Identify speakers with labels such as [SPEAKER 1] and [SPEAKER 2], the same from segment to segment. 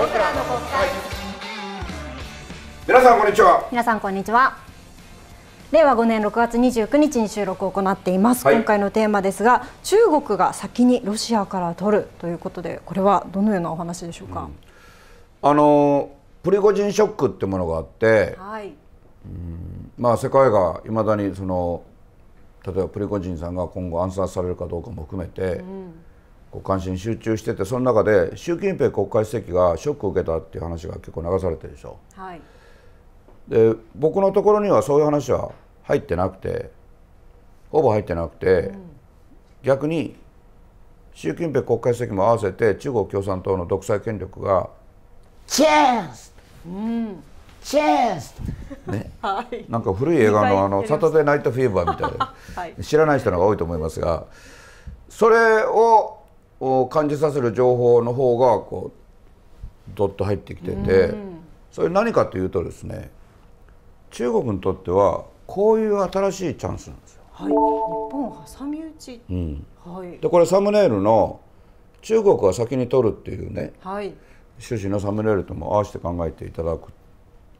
[SPEAKER 1] 僕らの国会皆さんこんにちは皆さんこんにちは令和5年6月29日に収録を行っています、はい、今回のテーマですが中国が先にロシアから取るということでこれはどのようなお話でしょうか、うん、
[SPEAKER 2] あのプリゴジンショックってものがあって、はい、うんまあ世界がいまだにその例えばプリゴジンさんが今後暗殺されるかどうかも含めて、うんこう関心集中しててその中で習近平国家主席がショックを受けたっていう話が結構流されてるでしょ。はい、で僕のところにはそういう話は入ってなくてほぼ入ってなくて、うん、逆に習近平国家主席も合わせて中国共産党の独裁権力が
[SPEAKER 1] チェンス、うん、チェンス、
[SPEAKER 2] ね はい、なんか古い映画のあのサタデーナイトフィーバーみたいな、はい、知らない人の方が多いと思いますがそれをを感じさせる情報の方がこうどっと入ってきてて、それ何かというとですね中国にとってはこういう新しいチャンスなんですよ。
[SPEAKER 1] はい、日本挟み撃ち、うんはい、
[SPEAKER 2] でこれサムネイルの「中国は先に取る」っていうね、はい、趣旨のサムネイルとも合わせて考えていただく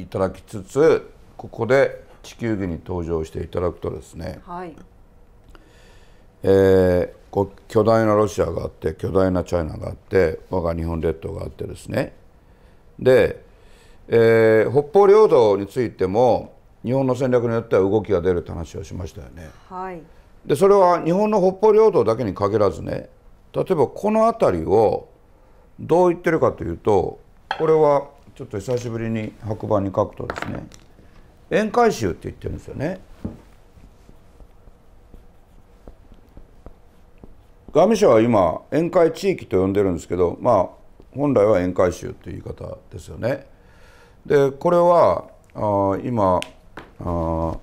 [SPEAKER 2] いただきつつここで地球儀に登場していただくとですね、はい、えー、こう巨大なロシアがあって巨大なチャイナがあって我が日本列島があってですねで、えー、北方領土についても日本の戦略によっては動きが出るって話をしましたよね。はい、でそれは日本の北方領土だけに限らずね例えばこの辺りをどう言ってるかというとこれはちょっと久しぶりに白板に書くとですね宴会衆って言ってるんですよね。外務省は今宴会地域と呼んでるんですけどまあ本来は宴会州という言い方ですよね。でこれはあ今あ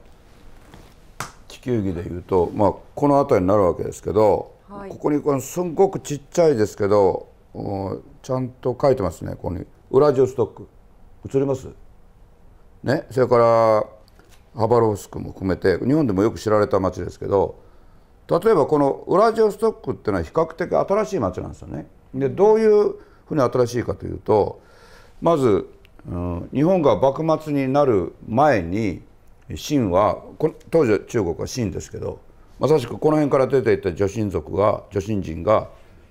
[SPEAKER 2] 地球儀でいうと、まあ、この辺りになるわけですけど、はい、ここにこのすごくちっちゃいですけどちゃんと書いてますねここにウラジオストック映りますねそれからハバロフスクも含めて日本でもよく知られた町ですけど例えばこのウラジオストックっていうのは比較的新しい街なんですよね。でどういうふうに新しいかというとまず、うん、日本が幕末になる前に清は当時中国は清ですけどまさしくこの辺から出ていった女神族が女神人が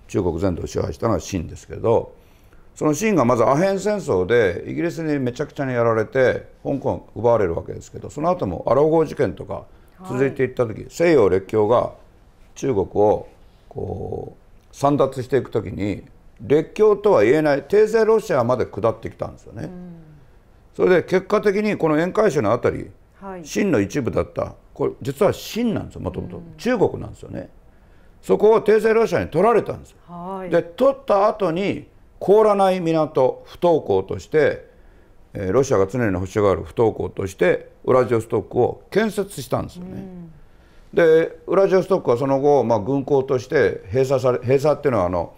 [SPEAKER 2] 中国全土を支配したのは清ですけどその清がまずアヘン戦争でイギリスにめちゃくちゃにやられて香港奪われるわけですけどその後もアラー号事件とか続いていった時、はい、西洋列強が中国をこう散奪していくときに列強とは言えない帝政ロシアまで下ってきたんですよね。うん、それで結果的にこの沿海州のあたり清、の一部だったこれ実は清なんですよもともと中国なんですよね。そこを帝政ロシアに取られたんです
[SPEAKER 1] よ。で
[SPEAKER 2] 取った後に凍らない港不登校としてえロシアが常に欲しがる不登校としてウラジオストクを建設したんですよね。でウラジオストクはその後、まあ、軍港として閉鎖され閉鎖っていうのはあの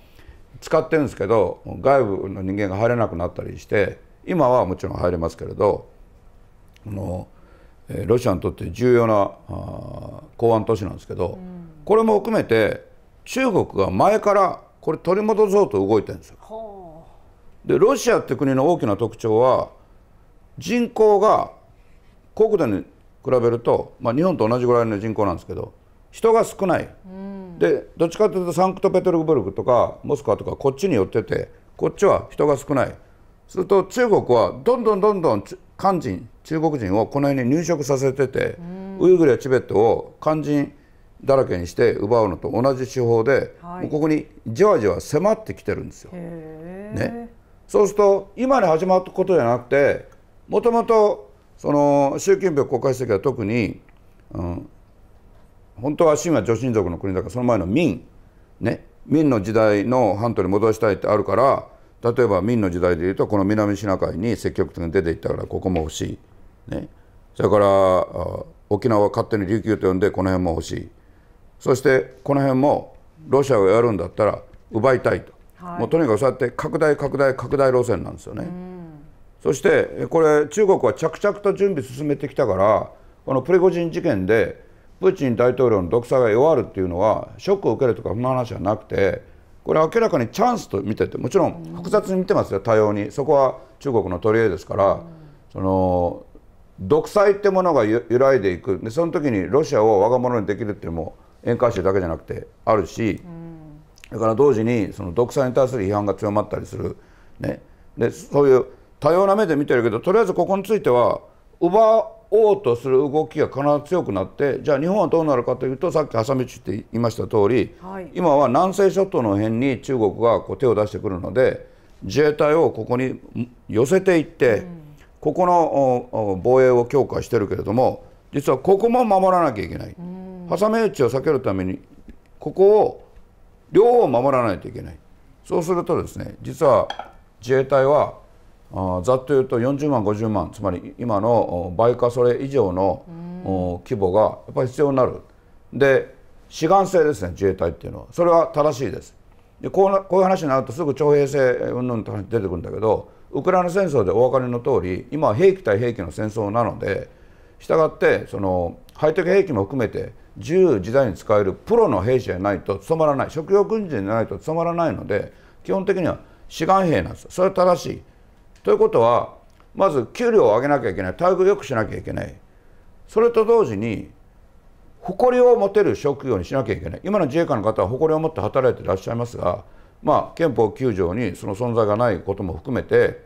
[SPEAKER 2] 使ってるんですけど外部の人間が入れなくなったりして今はもちろん入れますけれどあのロシアにとって重要な港湾都市なんですけど、これも含めて中国が前からこれ取り戻そうと動いてるんですよ。でロシアって国の大きな特徴は人口が国土に比べると、まあ、日本と同じぐらいの人口なんですけど人が少ない、うん、でどっちかというとサンクトペテルブルクとかモスクワとかこっちに寄っててこっちは人が少ないすると中国はどんどんどんどん漢人中国人をこの辺に入植させてて、うん、ウイグルやチベットを漢人だらけにして奪うのと同じ手法で、はい、ここにじわじわ迫ってきてるんですよ。ね、そうすると今に始まったことじゃなくてもともとその習近平国家主席は特に、うん、本当は清は女神族の国だからその前の明ね明の時代の半島に戻したいってあるから例えば明の時代でいうとこの南シナ海に積極的に出ていったからここも欲しい、ね、それから沖縄は勝手に琉球と呼んでこの辺も欲しいそしてこの辺もロシアがやるんだったら奪いたいと、はい、もうとにかくそうやって拡大拡大拡大路線なんですよね。そしてこれ中国は着々と準備進めてきたからこのプリゴジン事件でプーチン大統領の独裁が弱るっていうのはショックを受けるとかそんな話じゃなくてこれ明らかにチャンスと見ててもちろん複雑に見てますよ多様にそこは中国の取り柄ですからその独裁ってものが揺らいでいくでその時にロシアを我が物にできるっていうのも宴会集だけじゃなくてあるしだから同時にその独裁に対する批判が強まったりするねでそういう多様な目で見てるけどとりあえずここについては奪おうとする動きが必ず強くなってじゃあ日本はどうなるかというとさっき挟みちって言いました通り、はい、今は南西諸島の辺に中国がこう手を出してくるので自衛隊をここに寄せていって、うん、ここの防衛を強化してるけれども実はここも守らなきゃいけない、うん、挟み撃ちを避けるためにここを両方守らないといけないそうするとですね実は自衛隊はあざっと言うと40万50万つまり今の倍かそれ以上の規模がやっぱり必要になるで志願制ですね自衛隊っていうのはそれは正しいですでこうこういう話になるとすぐ徴兵制云々って話出てくるんだけどウクライナ戦争でお分かりの通り今は兵器対兵器の戦争なのでしたがってそのハイテク兵器も含めて自由自在に使えるプロの兵士じゃないと務まらない職業軍人じゃないと務まらないので基本的には志願兵なんですそれは正しいということはまず給料を上げなきゃいけない待遇良くしなきゃいけないそれと同時に誇りを持てる職業にしなきゃいけない今の自衛官の方は誇りを持って働いていらっしゃいますが、まあ、憲法9条にその存在がないことも含めて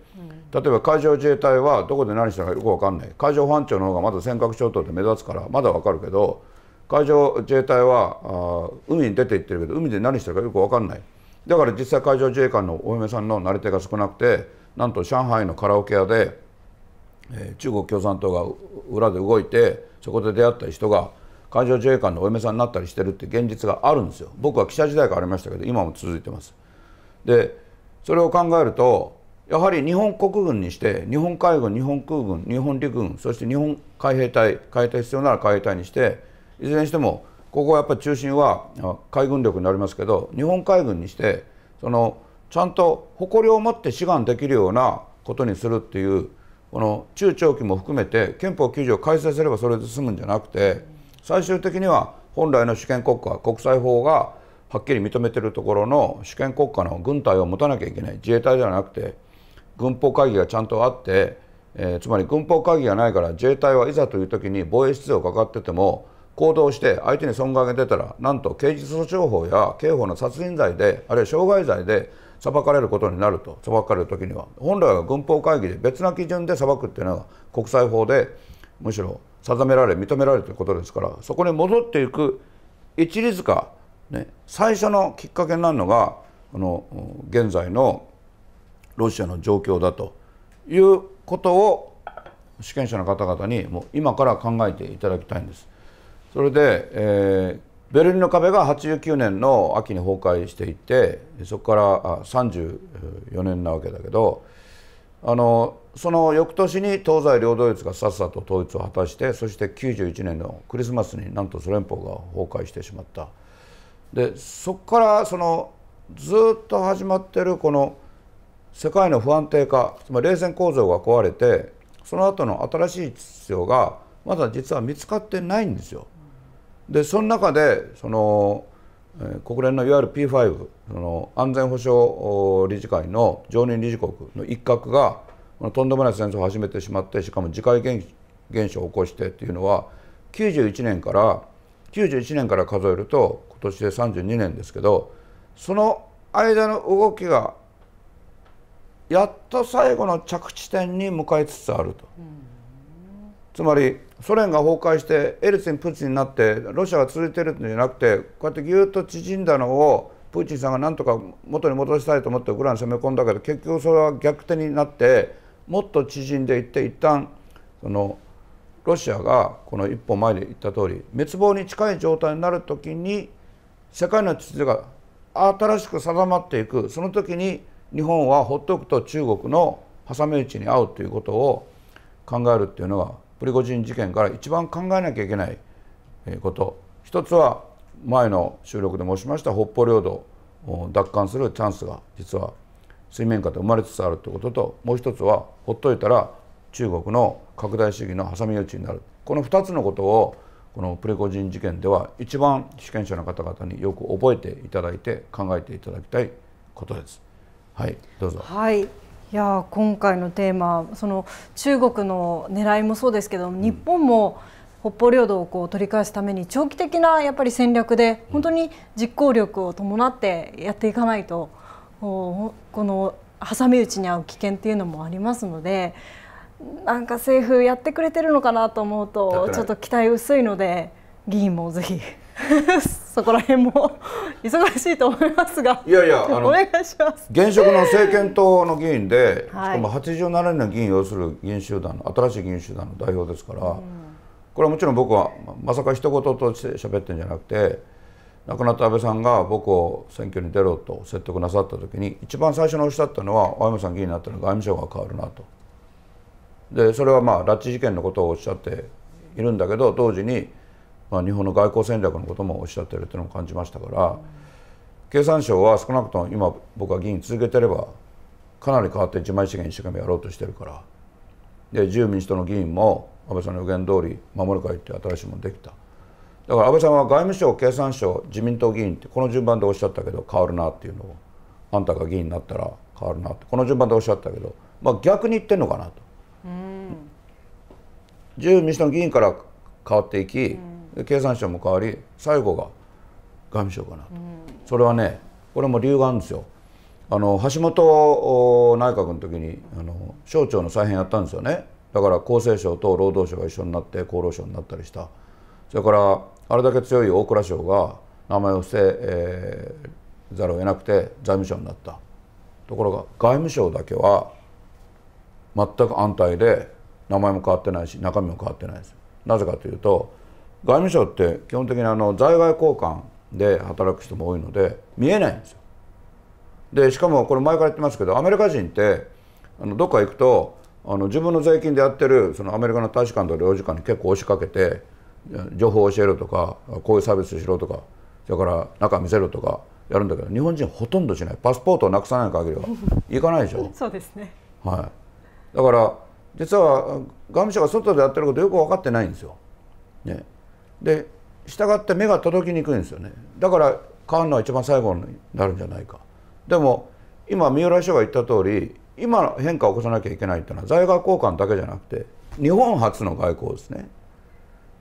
[SPEAKER 2] 例えば海上自衛隊はどこで何したかよく分かんない海上保安庁の方がまだ尖閣諸島で目立つからまだ分かるけど海上自衛隊はあ海に出て行ってるけど海で何したかよく分かんないだから実際海上自衛官のお嫁さんのなり手が少なくてなんと上海のカラオケ屋で、え中国共産党が裏で動いてそこで出会った人が海上自衛官のお嫁さんになったりしてるって現実があるんですよ僕は記者時代からありましたけど今も続いてますでそれを考えるとやはり日本国軍にして日本海軍日本空軍日本陸軍そして日本海兵隊海兵隊必要なら海兵隊にしていずれにしてもここはやっぱり中心は海軍力になりますけど日本海軍にしてそのちゃんと誇りを持って志願できるようなことにするっていうこの中長期も含めて憲法9条を改正すればそれで済むんじゃなくて最終的には本来の主権国家国際法がはっきり認めてるところの主権国家の軍隊を持たなきゃいけない自衛隊ではなくて軍法会議がちゃんとあって、えー、つまり軍法会議がないから自衛隊はいざという時に防衛出動かかってても行動して相手に損害が出たらなんと刑事訴訟法や刑法の殺人罪であるいは傷害罪で裁かれることになると裁かれる時には本来は軍法会議で別な基準で裁くっていうのは国際法でむしろ定められ認められてることですからそこに戻っていく一律か、ね、最初のきっかけになるのがこの現在のロシアの状況だということを主権者の方々にもう今から考えていただきたいんです。それで、えーベルリンの壁が89年の秋に崩壊していてそこから34年なわけだけどあのその翌年に東西両ドイツがさっさと統一を果たしてそして91年のクリスマスになんとソ連邦が崩壊してしまったでそこからそのずっと始まってるこの世界の不安定化つまり冷戦構造が壊れてその後の新しい秩序がまだ実は見つかってないんですよ。でその中でその国連のいわゆる P5 その安全保障理事会の常任理事国の一角がとんでもない戦争を始めてしまってしかも次回現象を起こしてっていうのは91年から91年から数えると今年で32年ですけどその間の動きがやっと最後の着地点に向かいつつあると。つまりソ連が崩壊してエルツィンプーチンになってロシアが続いてるんじゃなくてこうやってぎゅっと縮んだのをプーチンさんがなんとか元に戻したいと思ってウクライナ攻め込んだけど結局それは逆転になってもっと縮んでいって一旦そのロシアがこの一歩前で言った通り滅亡に近い状態になる時に世界の秩序が新しく定まっていくその時に日本はほっとくと中国の挟み撃ちに遭うということを考えるっていうのはプリゴジン事件から一番考えなきゃいけないこと一つは前の収録で申しました北方領土を奪還するチャンスが実は水面下で生まれつつあるということともう一つはほっといたら中国の拡大主義の挟み撃ちになるこの2つのことをこのプリゴジン事件では一番被験者の方々によく覚えていただいて考えていただきたいことです。はい、どうぞ。
[SPEAKER 1] はい。いや今回のテーマその中国の狙いもそうですけど日本も北方領土をこう取り返すために長期的なやっぱり戦略で本当に実行力を伴ってやっていかないとこの挟み撃ちに遭う危険っていうのもありますのでなんか政府やってくれてるのかなと思うとちょっと期待薄いので議員もぜひそこら辺も 忙しいと思いますがいやいやお願いします現職の政
[SPEAKER 2] 権党の議員で、しかも87年の議員要する議員集団の新しい議員集団の代表ですから、うん、これはもちろん僕はまさか一言として喋ってるんじゃなくて亡くなった安倍さんが僕を選挙に出ろと説得なさった時に一番最初におっしゃったのは青山さん議員になったら外務省が変わるなと。でそれはまあ拉致事件のことをおっしゃっているんだけど同時にまあ、日本の外交戦略のこともおっしゃってるっていうのを感じましたから、経産省は少なくとも今僕は議員続けてればかなり変わって自前資源一生懸命やろうとしてるからで自由民主党の議員も安倍さんの予言通り守る会って新しいものできただから安倍さんは外務省経産省自民党議員ってこの順番でおっしゃったけど変わるなっていうのをあんたが議員になったら変わるなってこの順番でおっしゃったけど、まあ、逆に言ってんのかなと。自由民主党の議員から変わっていき、経産省も変わり最後が外務省かな、うん、それはねこれも理由があるんですよあの橋本内閣の時にあの省庁の再編やったんですよねだから厚生省と労働省が一緒になって厚労省になったりしたそれからあれだけ強い大蔵省が名前を捨て、えー、ざるを得なくて財務省になったところが外務省だけは全く安泰で名前も変わってないし中身も変わってないですなぜかというと外務省って基本的にあの在外交換で働く人も多いので見えないんですよ。でしかもこれ前から言ってますけどアメリカ人ってあのどっか行くとあの自分の税金でやってるそのアメリカの大使館とか領事館に結構押しかけて情報を教えろとかこういうサービスしろとかそれから中見せろとかやるんだけど日本人ほとんどしないパスポートをなくさない限りは
[SPEAKER 1] 行かないでしょ そうですね、
[SPEAKER 2] はい、だから実は外務省が外でやってることよく分かってないんですよ。ね、で従って目が届きにくいんですよねだから買うのは一番最後になるんじゃないかでも今三浦師匠が言った通り今変化を起こさなきゃいけないっていうのは在外交換だけじゃなくて日本初の外交ですね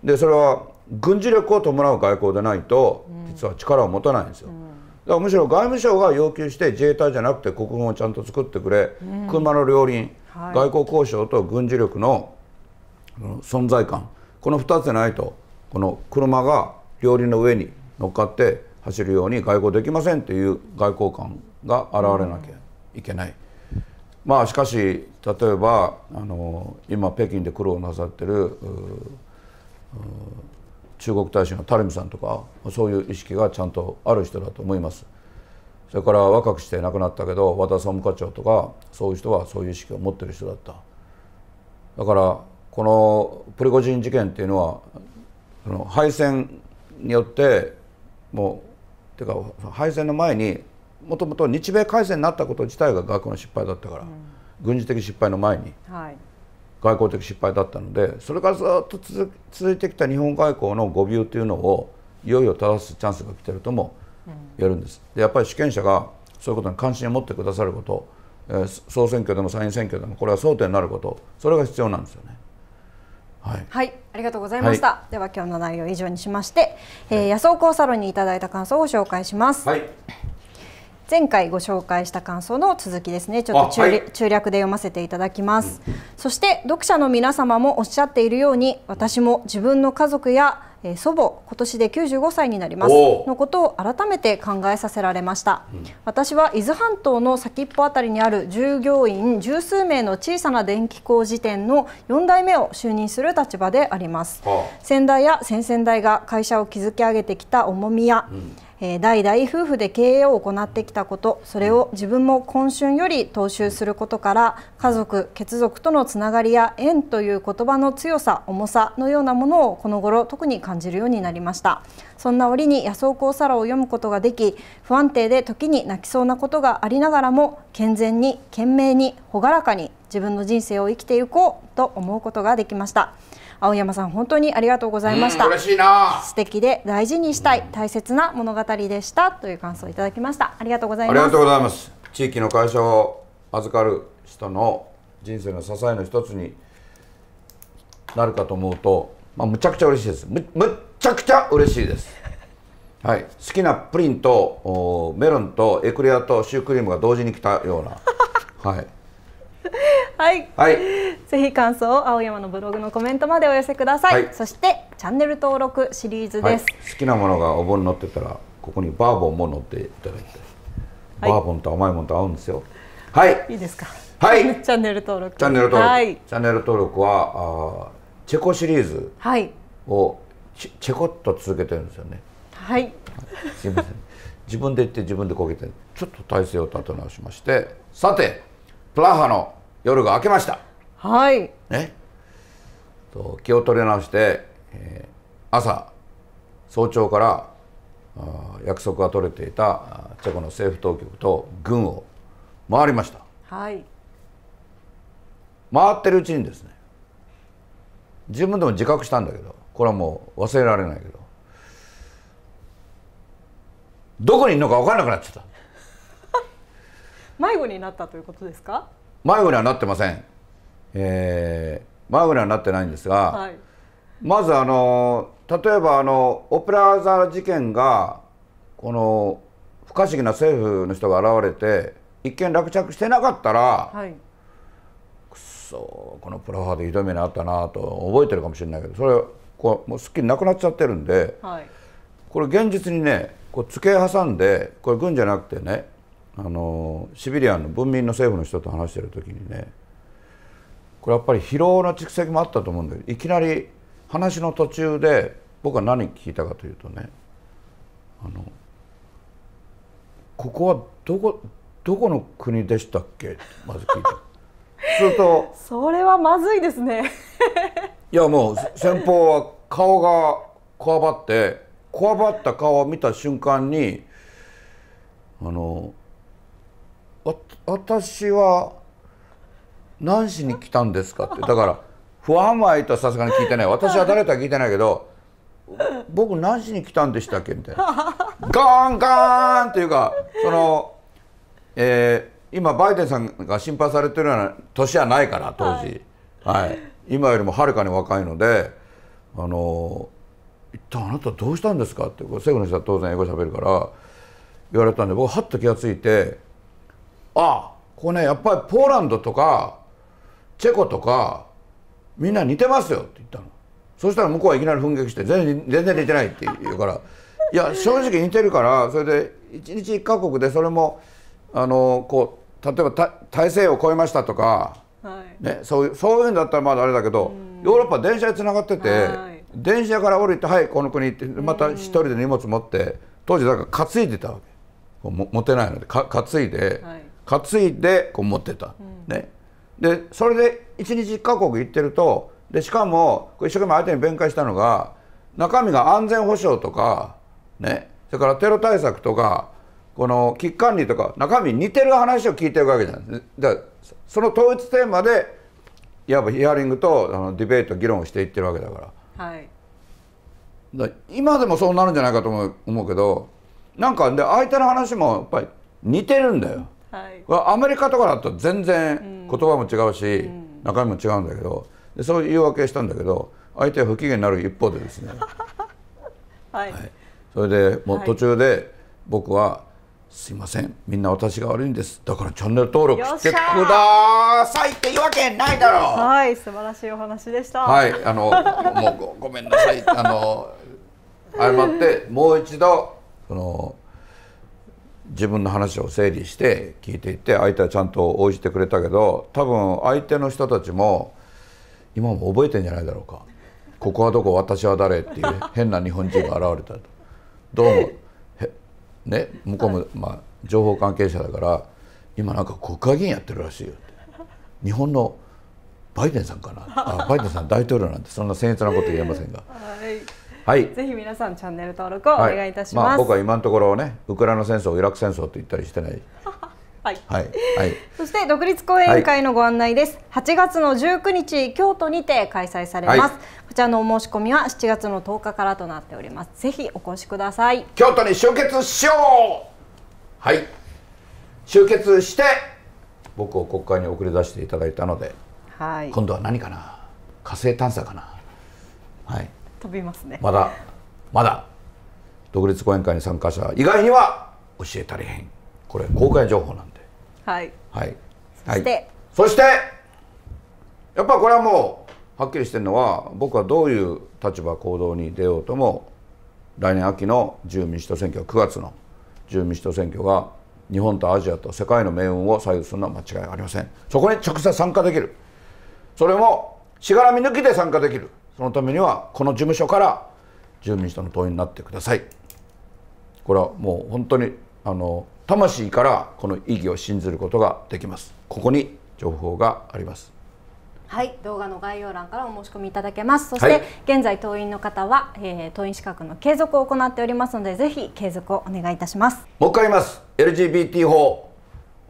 [SPEAKER 2] でそれは軍事力を伴う外交でないと実は力を持たないんですよ、うん、だからむしろ外務省が要求して自衛隊じゃなくて国軍をちゃんと作ってくれ、うん、車の両輪、はい、外交交渉と軍事力の存在感この2つでないとこの車が料理の上に乗っかって走るように外交できませんという外交官が現れなきゃいけない。まあ、しかし例えばあの今北京で苦労なさってる中国大使の垂水さんとかそういう意識がちゃんとある人だと思います。それから若くして亡くなったけど和田総務課長とかそういう人はそういう意識を持ってる人だっただからこのプリゴジン事件っていうのはその敗戦によってもうてか敗戦の前にもともと日米開戦になったこと自体が外交の失敗だったから、うん、軍事的失敗の前に、はい、外交的失敗だったのでそれからずっと続いてきた日本外交の誤謬というのをいよいよ正すチャンスが来てるとも言えるんです。でやっぱり主権者がそういうことに関心を持ってくださること、えー、総選挙でも参院選挙でもこれは争点になることそれが必要なんですよね。
[SPEAKER 1] はい、はい、ありがとうございました、はい、では今日の内容以上にしまして、えー、安尾幸サロンにいただいた感想を紹介します。はい前回ご紹介した感想の続きですねちょっと、はい、中,、略で読ませていただきます、うん、そして読者の皆様もおっしゃっているように私も自分の家族や、えー、祖母今年で95歳になりますのことを改めて考えさせられました、うん、私は伊豆半島の先っぽあたりにある従業員十数名の小さな電気工事店の4代目を就任する立場であります、先代や先々代が会社を築き上げてきた重みや、うんえー、代々夫婦で経営を行ってきたことそれを自分も今春より踏襲することから家族血族とのつながりや縁という言葉の強さ重さのようなものをこの頃特に感じるようになりましたそんな折に野草お皿を読むことができ不安定で時に泣きそうなことがありながらも健全に懸命に朗らかに自分の人生を生きていこうと思うことができました。青山さん本当にありがとうございました、嬉しいな素敵で大事にしたい大切な物語でしたという感想をいただきましたありがとうございますありがとうございま
[SPEAKER 2] す地域の会社を預かる人の人生の支えの一つになるかと思うと、まあ、むちゃくちゃ嬉しいですむむっちゃくちゃ嬉しいです はい、好きなプリンとメロンとエクレアとシュークリームが同時に来たようなはいはい、はい、
[SPEAKER 1] ぜひ感想を青山のブログのコメントまでお寄せください、はい、そしてチャンネル登録シリーズです、は
[SPEAKER 2] い、好きなものがお盆に載ってたらここにバーボンも乗っていただいて、バーボンと甘いものと合うんですよはいいいですかはい
[SPEAKER 1] チャンネル登録チャンネル登録、はい、
[SPEAKER 2] チャンネル登録はあチェコシリーズをチェコっと続けてるんですよねはいすいません自分で言って自分でこけてちょっと体勢を立て直しましてさてプラハの夜が明けましたはいねと気を取り直して、えー、朝早朝からあ約束が取れていたチェコの政府当局と軍を回りましたはい回ってるうちにですね自分でも自覚したんだけどこれはもう忘れられないけどどこにいるのか分からなくなっちゃっ
[SPEAKER 1] た 迷子になったということですか
[SPEAKER 2] 迷子にはなってません、えー、迷子にはなってないんですが、はい、まずあの例えばあのオペラ座事件がこの不可思議な政府の人が現れて一見落着してなかったら、はい、くそこのプラハでひどい目にあったなと覚えてるかもしれないけどそれこうもうすっきりなくなっちゃってるんで、はい、これ現実にねこう付け挟んでこれ軍じゃなくてねあのシビリアンの文民の政府の人と話してる時にねこれやっぱり疲労の蓄積もあったと思うんだけどいきなり話の途中で僕は何聞いたかというとねあのここはどこどこの国でしたっけまず聞いた すると
[SPEAKER 1] それはまずいですね
[SPEAKER 2] いやもう先方は顔がこわばってこわばった顔を見た瞬間にあの私は何しに来たんですか?」ってだから不安はさすがに聞いてない 私は誰とは聞いてないけど「僕何しに来たんでしたっけ?」みたいな「ガーンガーン!」っていうかそのえー、今バイデンさんが心配されてるような年はないから当時、はい、はい、今よりもはるかに若いので「あの一体あなたどうしたんですか?」って政府の人は当然英語しゃべるから言われたんで僕はっと気が付いて。あこれねやっぱりポーランドとかチェコとかみんな似てますよって言ったのそしたら向こうはいきなり奮撃して全然全然似てないって言うからいや正直似てるからそれで1日1か国でそれもあのこう例えば大西洋を越えましたとか、はいね、そういうそういうんだったらまだあれだけど、ヨーロッパ電車でつながってて、はい、電車から降りて「はいこの国」ってまた一人で荷物持って当時だから担いでたわけも持てないのでか担いで。はい担いでこう持ってた、うん、ね、でそれで11カ国行ってるとでしかも一生懸命相手に弁解したのが中身が安全保障とか、ね、それからテロ対策とかこの危機管理とか中身似てる話を聞いてるわけじゃないでその統一テーマでいわばヒアリングとあのディベート議論をしていってるわけだから,、はい、だ今でもそうなるんじゃないかと思う思うけどなんかで相手の話もやっぱり似てるんだよ。はい、アメリカとかだと全然言葉も違うし、うん、中身も違うんだけどでそういう言い訳したんだけど相手は不機嫌になる一方でですね、はい、はい、それでもう途中で僕は「すいませんみんな私が悪いんですだからチャンネル登録してください」って言うわけないだろう
[SPEAKER 1] はい素晴らしいお話でしたはいあのもうご
[SPEAKER 2] めんなさいあの謝ってもう一度その自分の話を整理して聞いていって相手はちゃんと応じてくれたけど多分相手の人たちも今も覚えてんじゃないだろうかここはどこ私は誰っていう 変な日本人が現れたとどうもへ、ね、向こうも、まあ、情報関係者だから今なんか国会議員やってるらしいよ日本のバイデンさんかなあバイデンさん大統領なんてそんな僭越なこと言えませんが。はいはい、ぜ
[SPEAKER 1] ひ皆さんチャンネル登録をお願いいたします、はいまあ、僕は
[SPEAKER 2] 今のところねウクライナ戦争イラク戦争って言ったりしてない はい、はい、はい、
[SPEAKER 1] そして独立講演会のご案内です、はい、8月の19日京都にて開催されます、はい、こちらのお申し込みは7月の10日からとなっておりますぜひお越しください京都に集結
[SPEAKER 2] しようはい集結して僕を国会に送り出していただいたので、はい、今度は何かな火星探査かなはい
[SPEAKER 1] 飛びますねま
[SPEAKER 2] だまだ独立講演会に参加者以外には教えたりへんこれ公開情報なんではいはいそして、はい、そしてやっぱこれはもうはっきりしてるのは僕はどういう立場行動に出ようとも来年秋の自由民主党選挙9月の自由民主党選挙が日本とアジアと世界の命運を左右するのは間違いありませんそこに直接参加できるそれもしがらみ抜きで参加できるそのためにはこの事務所から住民主党の党員になってくださいこれはもう本当にあの魂からこの意義を信ずることができますここに情報があります
[SPEAKER 1] はい動画の概要欄からお申し込みいただけますそして、はい、現在党員の方は、えー、党員資格の継続を行っておりますのでぜひ継続をお願いいたします
[SPEAKER 2] もう一回言います LGBT 法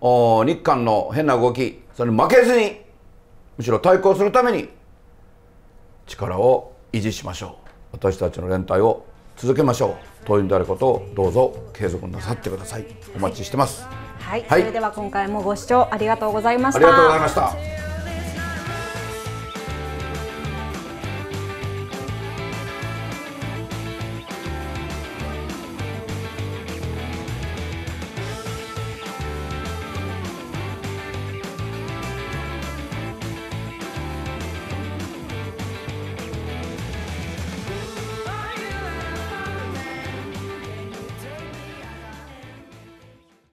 [SPEAKER 2] お日韓の変な動きそれに負けずにむしろ対抗するために力を維持しましょう私たちの連帯を続けましょう党員であることをどうぞ継続なさってくださいお待ちしてます、
[SPEAKER 1] はい、はい、それでは今回もご視聴ありがとうございましたありがとうござい
[SPEAKER 2] ました